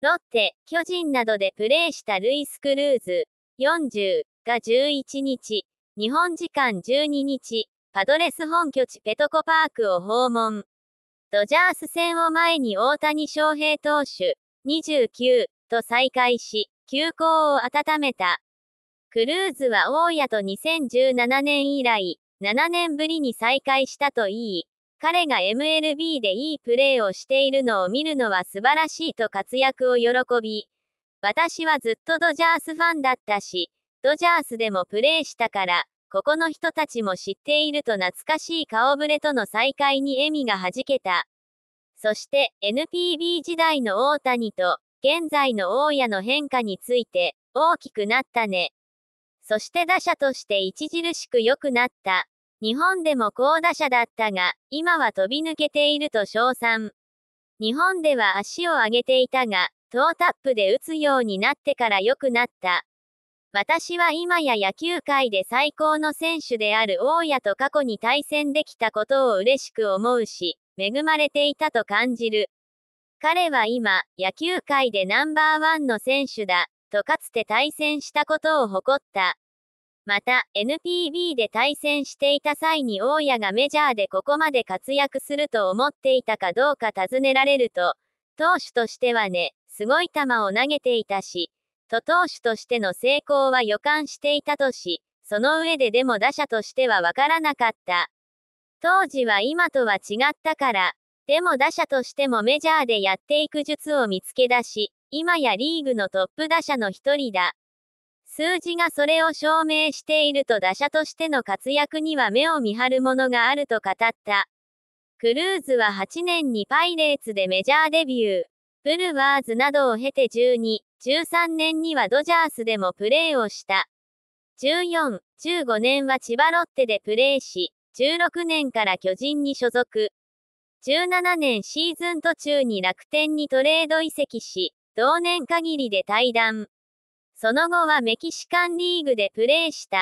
ロッテ、巨人などでプレーしたルイス・クルーズ、40が11日、日本時間12日、パドレス本拠地ペトコパークを訪問。ドジャース戦を前に大谷翔平投手、29と再会し、休校を温めた。クルーズは大谷と2017年以来、7年ぶりに再会したといい、彼が MLB でいいプレーをしているのを見るのは素晴らしいと活躍を喜び、私はずっとドジャースファンだったし、ドジャースでもプレーしたから、ここの人たちも知っていると懐かしい顔ぶれとの再会に笑みが弾けた。そして NPB 時代の大谷と現在の大谷の変化について大きくなったね。そして打者として著しく良くなった。日本でも高打者だったが、今は飛び抜けていると称賛。日本では足を上げていたが、トータップで打つようになってから良くなった。私は今や野球界で最高の選手である大家と過去に対戦できたことを嬉しく思うし、恵まれていたと感じる。彼は今、野球界でナンバーワンの選手だ、とかつて対戦したことを誇った。また、NPB で対戦していた際に大家がメジャーでここまで活躍すると思っていたかどうか尋ねられると、投手としてはね、すごい球を投げていたし、と投手としての成功は予感していたとし、その上ででも打者としてはわからなかった。当時は今とは違ったから、でも打者としてもメジャーでやっていく術を見つけ出し、今やリーグのトップ打者の一人だ。数字がそれを証明していると打者としての活躍には目を見張るものがあると語った。クルーズは8年にパイレーツでメジャーデビュー。ブルワーズなどを経て12、13年にはドジャースでもプレーをした。14、15年は千葉ロッテでプレーし、16年から巨人に所属。17年シーズン途中に楽天にトレード移籍し、同年限りで退団。その後はメキシカンリーグでプレーした。